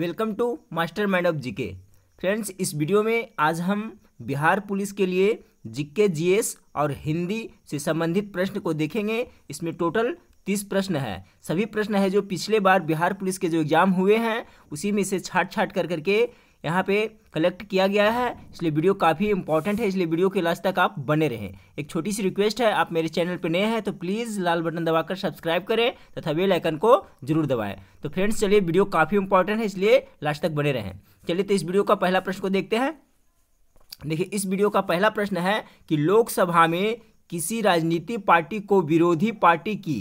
welcome to master mind of GK friends इस video में आज हम बिहार पुलिस के लिए जीके जीएस और हिंदी से संबंधित प्रश्न को देखेंगे इसमें टोटल तीस प्रश्न है सभी प्रश्न है जो पिछले बार बिहार पुलिस के जो एग्ज़ाम हुए हैं उसी में से छाट छाट कर करके यहाँ पे कलेक्ट किया गया है इसलिए वीडियो काफ़ी इंपॉर्टेंट है इसलिए वीडियो के लास्ट तक आप बने रहें एक छोटी सी रिक्वेस्ट है आप मेरे चैनल पर नए हैं तो प्लीज़ लाल बटन दबाकर सब्सक्राइब करें तथा बेल आइकन को जरूर दबाएं तो फ्रेंड्स चलिए वीडियो काफ़ी इंपॉर्टेंट है इसलिए लास्ट तक बने रहें चलिए तो इस वीडियो का पहला प्रश्न को देखते हैं देखिए इस वीडियो का पहला प्रश्न है कि लोकसभा में किसी राजनीतिक पार्टी को विरोधी पार्टी की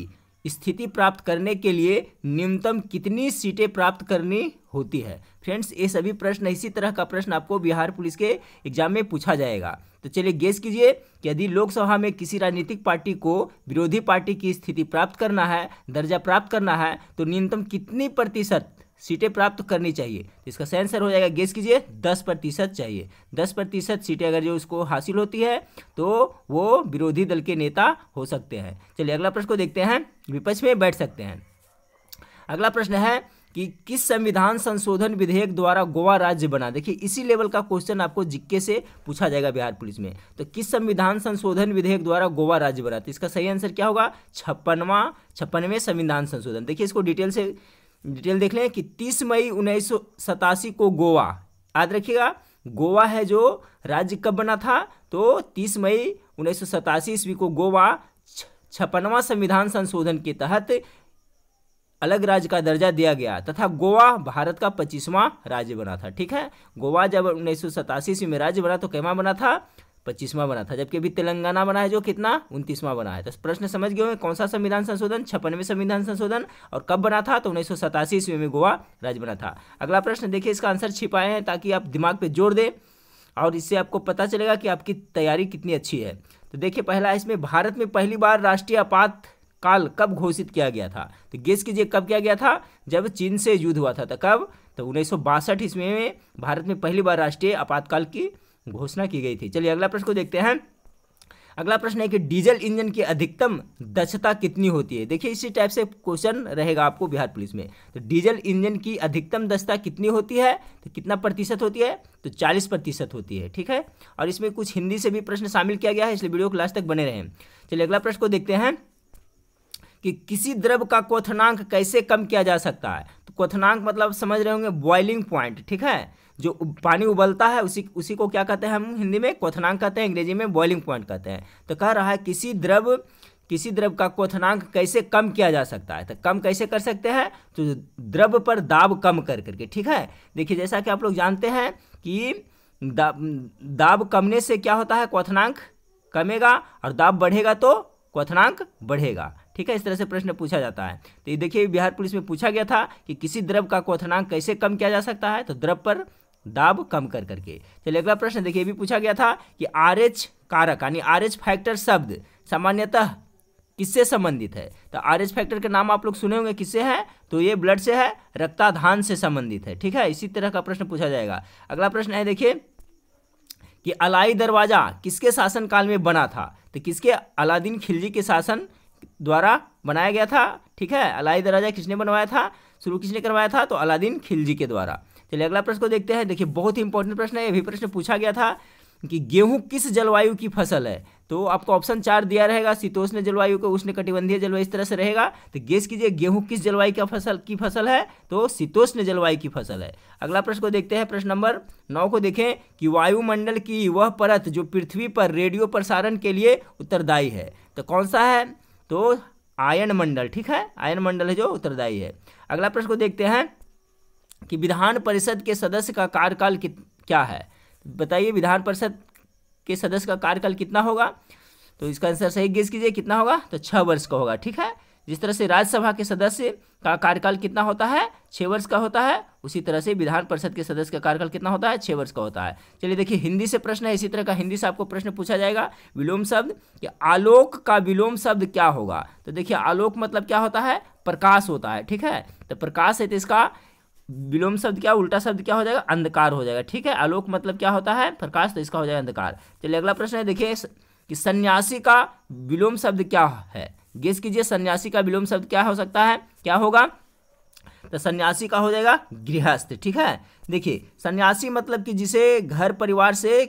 स्थिति प्राप्त करने के लिए न्यूनतम कितनी सीटें प्राप्त करनी होती है फ्रेंड्स ये सभी प्रश्न इसी तरह का प्रश्न आपको बिहार पुलिस के एग्जाम में पूछा जाएगा तो चलिए गेस कीजिए कि यदि लोकसभा में किसी राजनीतिक पार्टी को विरोधी पार्टी की स्थिति प्राप्त करना है दर्जा प्राप्त करना है तो न्यूनतम कितनी प्रतिशत सीटें प्राप्त करनी चाहिए तो इसका सेंसर हो जाएगा गेस कीजिए दस प्रतिशत चाहिए दस प्रतिशत सीटें अगर जो उसको हासिल होती है तो वो विरोधी दल के नेता हो सकते हैं चलिए अगला प्रश्न को देखते हैं विपक्ष में बैठ सकते हैं अगला प्रश्न है कि किस संविधान संशोधन विधेयक द्वारा गोवा राज्य बना देखिए इसी लेवल का क्वेश्चन आपको जिक्के से पूछा जाएगा बिहार पुलिस में तो किस संविधान संशोधन विधेयक द्वारा गोवा राज्य बना तो इसका सही आंसर क्या होगा छप्पनवा छप्पनवे संविधान संशोधन देखिए इसको डिटेल से डिटेल देख लें कि 30 मई उन्नीस को गोवा याद रखिएगा गोवा है जो राज्य कब बना था तो 30 मई उन्नीस ईस्वी को गोवा छप्पनवा संविधान संशोधन के तहत अलग राज्य का दर्जा दिया गया तथा गोवा भारत का पच्चीसवां राज्य बना था ठीक है गोवा जब उन्नीस ईस्वी में राज्य बना तो कैमा बना था पच्चीसवां बना था जबकि अभी तेलंगाना बना है जो कितना उनतीसवां बना है तो प्रश्न समझ गए कौन सा संविधान संशोधन छप्पनवे संविधान संशोधन और कब बना था तो उन्नीस सौ सतासी ईस्वी में गोवा राज्य बना था अगला प्रश्न देखिए इसका आंसर छिपाए हैं ताकि आप दिमाग पर जोर दें और इससे आपको पता चलेगा कि आपकी तैयारी कितनी अच्छी है तो देखिए पहला इसमें भारत में पहली बार राष्ट्रीय आपात काल कब घोषित किया गया था तो गेस कीजिए कब किया गया था जब चीन से युद्ध हुआ था तो कब तो उन्नीस सौ ईस्वी में भारत में पहली बार राष्ट्रीय आपातकाल की घोषणा की गई थी चलिए अगला प्रश्न को देखते हैं अगला प्रश्न है कि डीजल इंजन की अधिकतम दक्षता कितनी होती है देखिए इसी टाइप से क्वेश्चन रहेगा आपको बिहार पुलिस में तो डीजल इंजन की अधिकतम दक्षता कितनी होती है तो कितना प्रतिशत होती है तो 40 प्रतिशत होती है ठीक है और इसमें कुछ हिंदी से भी प्रश्न शामिल किया गया है इसलिए वीडियो क्लास तक बने रहें चलिए अगला प्रश्न को देखते हैं कि किसी द्रव का क्वनांक कैसे कम किया जा सकता है तो क्वनांक मतलब समझ रहे होंगे बॉइलिंग पॉइंट ठीक है जो पानी उबलता है उसी उसी को क्या कहते हैं हम हिंदी में क्वथनांक कहते हैं अंग्रेजी में बॉइलिंग पॉइंट कहते हैं तो कह रहा है किसी द्रव किसी द्रव का क्वथनांक कैसे कम किया जा सकता है तो कम कैसे कर सकते हैं तो द्रव पर दाब कम कर करके ठीक है देखिए जैसा कि आप लोग जानते हैं कि दा, दाब कमने से क्या होता है क्वथनांक कमेगा और दाब बढ़ेगा तो क्वथनांक बढ़ेगा ठीक है इस तरह से प्रश्न पूछा जाता है तो ये देखिए बिहार पुलिस में पूछा गया था कि किसी द्रव का क्वथनांक कैसे कम किया जा सकता है तो द्रव पर दाब कम कर करके चलिए अगला प्रश्न देखिए भी पूछा गया था कि आर एच कारक यानी आर एच फैक्टर शब्द सामान्यतः किससे संबंधित है तो आर एच फैक्टर का नाम आप लोग सुने होंगे किससे है तो ये ब्लड से है रक्ताधान से संबंधित है ठीक है इसी तरह का प्रश्न पूछा जाएगा अगला प्रश्न है देखिए कि अलाई दरवाज़ा किसके शासनकाल में बना था तो किसके अलादीन खिलजी के शासन द्वारा बनाया गया था ठीक है अलाई दरवाज़ा किसने बनवाया था शुरू किसने करवाया था तो अलादीन खिलजी के द्वारा चलिए अगला प्रश्न को देखते हैं देखिए बहुत ही इंपॉर्टेंट प्रश्न है यह प्रश्न पूछा गया था कि गेहूं किस जलवायु की फसल है तो आपको ऑप्शन चार दिया रहेगा शीतोष्ण जलवायु को उष्ण कटिबंधीय जलवायु इस तरह से रहेगा तो गेस कीजिए गेहूं किस जलवायु का फसल की फसल है तो शीतोष्ण जलवायु की फसल है अगला प्रश्न को देखते हैं प्रश्न नंबर नौ को देखें कि वायुमंडल की वह परत जो पृथ्वी पर रेडियो प्रसारण के लिए उत्तरदायी है तो कौन सा है तो आयन मंडल ठीक है आयन मंडल है जो उत्तरदायी है अगला प्रश्न को देखते हैं कि विधान परिषद के सदस्य का कार्यकाल क्या है बताइए विधान परिषद के सदस्य का कार्यकाल कितना होगा तो इसका आंसर सही गेस कीजिए कितना होगा तो छः वर्ष का होगा ठीक है जिस तरह से राज्यसभा के सदस्य का कार्यकाल कितना होता है छः वर्ष का होता है उसी तरह से विधान परिषद के सदस्य का कार्यकाल कितना होता है छः वर्ष का होता है चलिए देखिए हिंदी से प्रश्न है इसी तरह का हिंदी से आपको प्रश्न पूछा जाएगा विलोम शब्द कि आलोक का विलोम शब्द क्या होगा तो देखिए आलोक मतलब क्या होता है प्रकाश होता है ठीक है तो प्रकाश है तो इसका विलोम शब्द क्या उल्टा शब्द क्या हो जाएगा अंधकार हो जाएगा ठीक है आलोक मतलब क्या होता है प्रकाश तो इसका हो जाएगा अंधकार चलिए अगला प्रश्न है देखिए कि सन्यासी का विलोम शब्द क्या है गेस कीजिए सन्यासी का विलोम शब्द क्या हो सकता है क्या होगा तो सन्यासी का हो जाएगा गृहस्थ ठीक है देखिए सन्यासी मतलब कि जिसे घर परिवार से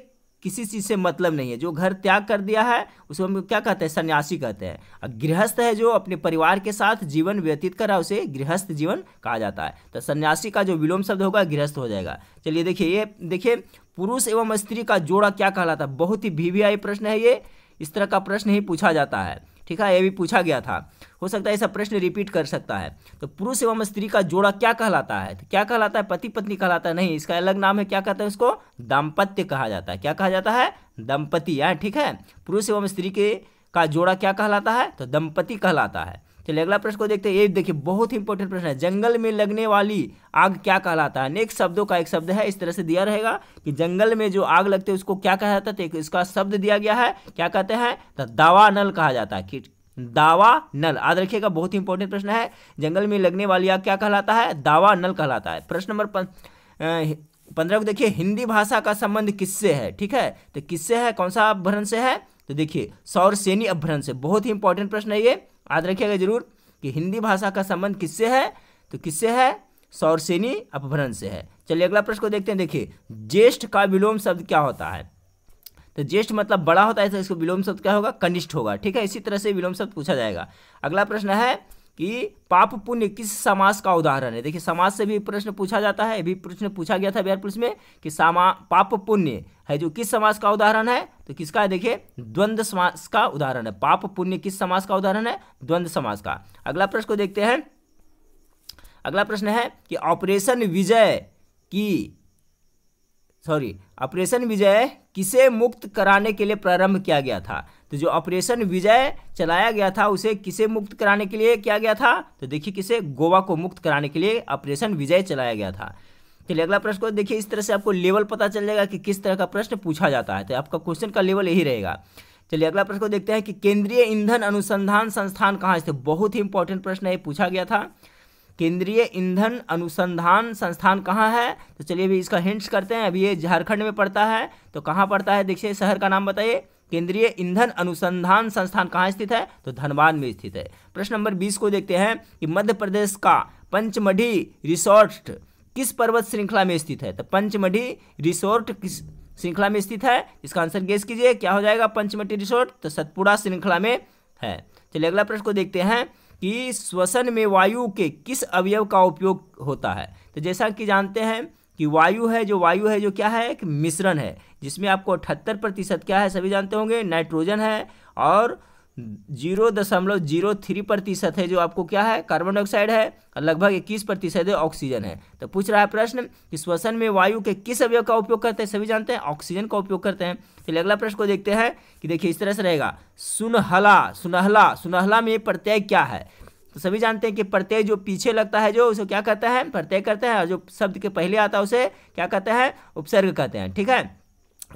किसी चीज़ से मतलब नहीं है जो घर त्याग कर दिया है उसे हम क्या कहते हैं सन्यासी कहते हैं और गृहस्थ है जो अपने परिवार के साथ जीवन व्यतीत करा उसे गृहस्थ जीवन कहा जाता है तो सन्यासी का जो विलोम शब्द होगा गृहस्थ हो जाएगा चलिए देखिए ये देखिए पुरुष एवं स्त्री का जोड़ा क्या कहलाता है बहुत ही भी प्रश्न है ये इस तरह का प्रश्न ही पूछा जाता है ठीक है ये भी पूछा गया था हो सकता है ऐसा प्रश्न रिपीट कर सकता है तो पुरुष एवं स्त्री का जोड़ा क्या कहलाता है तो क्या कहलाता है पति पत्नी कहलाता है नहीं इसका अलग नाम है क्या कहता है उसको दाम्पत्य कहा जाता है क्या कहा जाता है दंपति यहाँ ठीक है पुरुष एवं स्त्री के का जोड़ा क्या कहलाता है तो दंपति कहलाता है चलिए अगला प्रश्न को देखते हैं ये देखिए बहुत इंपॉर्टेंट प्रश्न है जंगल में लगने वाली आग क्या कहलाता है नेक्स्ट शब्दों का एक शब्द है इस तरह से दिया रहेगा कि जंगल में जो आग लगती है उसको क्या कहा जाता है तो इसका शब्द दिया गया है क्या कहते हैं तो दावा नल कहा जाता है कि दावा नल याद रखिएगा बहुत इंपॉर्टेंट प्रश्न है जंगल में लगने वाली आग क्या कहलाता है दावा नल कहलाता है प्रश्न नंबर पंद्रह को देखिए हिंदी भाषा का संबंध किससे है ठीक है तो किससे है कौन सा भरण से है तो देखिए सौर सैनी अपभ्रंश बहुत ही इंपॉर्टेंट प्रश्न है ये याद रखिएगा जरूर कि हिंदी भाषा का संबंध किससे है तो किससे है सौरसेनी अपभ्रंश से है चलिए अगला प्रश्न को देखते हैं देखिए ज्येष्ठ का विलोम शब्द क्या होता है तो ज्येष्ठ मतलब बड़ा होता है तो इसको विलोम शब्द क्या होगा कनिष्ठ होगा ठीक है इसी तरह से विलोम शब्द पूछा जाएगा अगला प्रश्न है कि पाप पुण्य किस समास का उदाहरण है देखिए समाज से भी प्रश्न पूछा जाता है भी प्रश्न पूछा गया था बिहार पुलिस में कि सामा पाप पुण्य है जो किस समास का उदाहरण है तो किसका है देखिए द्वंद्व समास का उदाहरण है पाप पुण्य किस समास का उदाहरण है द्वंद्व समास का अगला प्रश्न को देखते हैं अगला प्रश्न है कि ऑपरेशन विजय की सॉरी ऑपरेशन विजय किसे मुक्त कराने के लिए प्रारंभ किया गया था तो जो ऑपरेशन विजय चलाया गया था उसे किसे मुक्त कराने के लिए किया गया था तो देखिए किसे गोवा को मुक्त कराने के लिए ऑपरेशन विजय चलाया गया था चलिए तो अगला प्रश्न को देखिए इस तरह से आपको लेवल पता चल जाएगा कि किस तरह का प्रश्न पूछा जाता है तो आपका क्वेश्चन का लेवल यही रहेगा चलिए अगला प्रश्न को देखते हैं कि केंद्रीय ईंधन अनुसंधान संस्थान कहाँ स्थित बहुत ही इंपॉर्टेंट प्रश्न है पूछा गया था केंद्रीय ईंधन अनुसंधान संस्थान कहाँ है तो चलिए अभी इसका हिंट्स करते हैं अभी ये झारखंड में पड़ता है तो कहाँ पड़ता है देखिए शहर का नाम बताइए केंद्रीय ईंधन अनुसंधान संस्थान कहाँ स्थित है तो धनबाद में स्थित है प्रश्न नंबर बीस को देखते हैं कि मध्य प्रदेश का पंचमढ़ी रिसोर्ट किस पर्वत श्रृंखला में स्थित है तो पंचमढ़ी रिसोर्ट किस श्रृंखला में स्थित है इसका आंसर गेस कीजिए क्या हो जाएगा पंचमढ़ी रिसोर्ट तो सतपुड़ा श्रृंखला में है चलिए अगला प्रश्न को देखते हैं कि श्वसन में वायु के किस अवयव का उपयोग होता है तो जैसा कि जानते हैं कि वायु है जो वायु है जो क्या है एक मिश्रण है जिसमें आपको अठहत्तर प्रतिशत क्या है सभी जानते होंगे नाइट्रोजन है और जीरो दशमलव जीरो थ्री प्रतिशत है जो आपको क्या है कार्बन डाइऑक्साइड है और लगभग इक्कीस प्रतिशत ऑक्सीजन है तो पूछ रहा है प्रश्न कि श्वसन में वायु के किस अवयव का उपयोग करते हैं सभी जानते हैं ऑक्सीजन का उपयोग करते हैं तो चलिए अगला प्रश्न को देखते हैं कि देखिए इस तरह से रहेगा सुनहला सुनहला सुनहला में प्रत्यय क्या है तो सभी जानते हैं कि प्रत्यय जो पीछे लगता है जो उसे क्या कहते हैं प्रत्यय करते हैं और जो शब्द के पहले आता है उसे क्या कहते हैं उपसर्ग कहते हैं ठीक है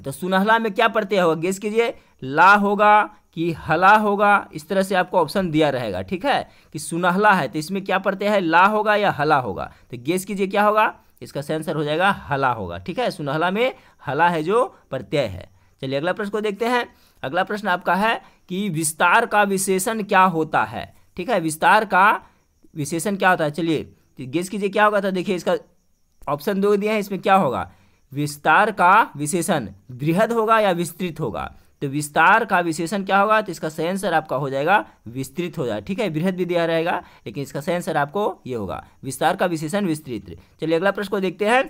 तो सुनहला में क्या प्रत्यय होगा गेस कीजिए ला होगा कि हला होगा इस तरह से आपको ऑप्शन दिया रहेगा ठीक है कि सुनहला है तो इसमें क्या पड़ते हैं ला होगा या हला होगा तो गेस कीजिए क्या होगा इसका सेंसर हो जाएगा हला होगा ठीक है सुनहला में हला है जो प्रत्यय है चलिए अगला प्रश्न को देखते हैं अगला प्रश्न आपका है कि विस्तार का विशेषण क्या होता है ठीक है विस्तार का विशेषण क्या होता है चलिए गेस तो कीजिए क्या होगा तो देखिए इसका ऑप्शन दो दिए हैं इसमें क्या होगा विस्तार का विशेषण बृहद होगा या विस्तृत होगा तो विस्तार का विशेषण क्या होगा तो इसका सही आंसर आपका हो जाएगा विस्तृत हो जाएगा ठीक है बृहद भी दिया रहेगा लेकिन इसका सही आंसर आपको ये होगा विस्तार का विशेषण विस्तृत चलिए अगला प्रश्न को देखते हैं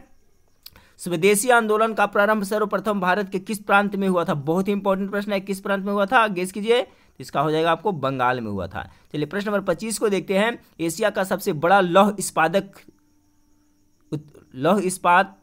स्वदेशी आंदोलन का प्रारंभ सर्वप्रथम भारत के किस प्रांत में हुआ था बहुत ही इंपॉर्टेंट प्रश्न है किस प्रांत में हुआ था गेस कीजिए तो इसका हो जाएगा आपको बंगाल में हुआ था चलिए प्रश्न नंबर पच्चीस को देखते हैं एशिया का सबसे बड़ा लौह इस्पादक लौह इस्पात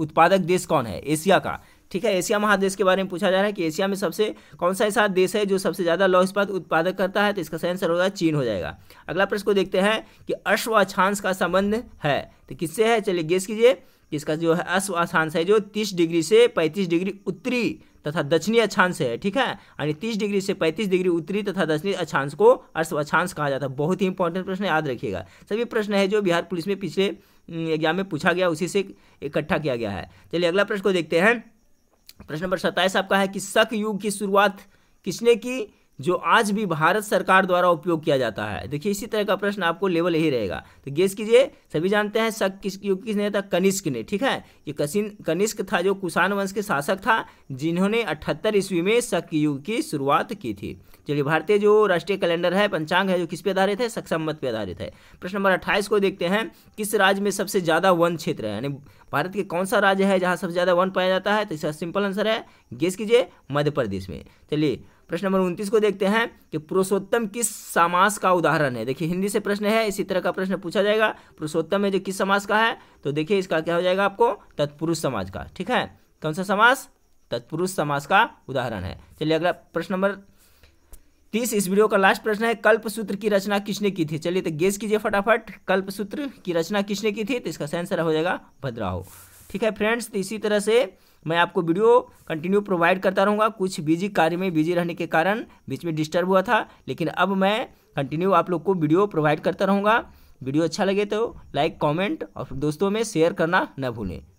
उत्पादक देश कौन है एशिया का ठीक है एशिया महादेश के बारे में पूछा जा रहा है कि एशिया में सबसे कौन सा ऐसा देश है जो सबसे ज़्यादा लौह इस्पात उत्पादक करता है तो इसका सही आंसर होगा चीन हो जाएगा अगला प्रश्न को देखते हैं कि अश्व अक्षांश का संबंध है तो किससे है चलिए गेस कीजिए इसका जो है अश्व अक्षांश है जो तीस डिग्री से पैंतीस डिग्री उत्तरी तथा दक्षिणी अक्षांश है ठीक है यानी तीस डिग्री से पैंतीस डिग्री उत्तरी तथा दक्षिणी अक्षांश को अश्व अक्षांश कहा जाता है बहुत ही इंपॉर्टेंट प्रश्न याद रखिएगा सभी प्रश्न है जो बिहार पुलिस में पिछले हम्म, एग्जाम में पूछा गया उसी से इकट्ठा किया गया है चलिए अगला प्रश्न को देखते हैं प्रश्न नंबर सत्ताईस आपका है कि शक युग की शुरुआत किसने की जो आज भी भारत सरकार द्वारा उपयोग किया जाता है देखिए इसी तरह का प्रश्न आपको लेवल यही रहेगा तो गेस कीजिए सभी जानते हैं शक किस युग किसने था कनिष्क ने ठीक है ये कसिन कनिष्क था जो कुषाण वंश के शासक था जिन्होंने अठहत्तर ईस्वी में शक युग की शुरुआत की थी चलिए भारतीय जो राष्ट्रीय कैलेंडर है पंचांग है जो किस पे आधारित है सक्सम्मत पे आधारित है प्रश्न नंबर अट्ठाईस को देखते हैं किस राज्य में सबसे ज़्यादा वन क्षेत्र है यानी भारत के कौन सा राज्य है जहाँ सबसे ज़्यादा वन पाया जाता है तो इसका सिंपल आंसर है गेस कीजिए मध्य प्रदेश में चलिए प्रश्न नंबर उनतीस को देखते हैं कि पुरुषोत्तम किस समास का उदाहरण है देखिए हिंदी से प्रश्न है इसी तरह का प्रश्न पूछा जाएगा पुरुषोत्तम है जो किस समास का है तो देखिए इसका क्या हो जाएगा आपको तत्पुरुष समाज का ठीक है कौन सा समास तत्पुरुष समास का उदाहरण है चलिए अगला प्रश्न नंबर तीस इस वीडियो का लास्ट प्रश्न है कल्पसूत्र की रचना किसने की थी चलिए तो गेस कीजिए फटाफट कल्प सूत्र की रचना किसने की थी तो इसका सेंसर हो जाएगा भद्राहो ठीक है फ्रेंड्स तो इसी तरह से मैं आपको वीडियो कंटिन्यू प्रोवाइड करता रहूँगा कुछ बिजी कार्य में बिजी रहने के कारण बीच में डिस्टर्ब हुआ था लेकिन अब मैं कंटिन्यू आप लोग को वीडियो प्रोवाइड करता रहूँगा वीडियो अच्छा लगे तो लाइक कमेंट और दोस्तों में शेयर करना न भूलें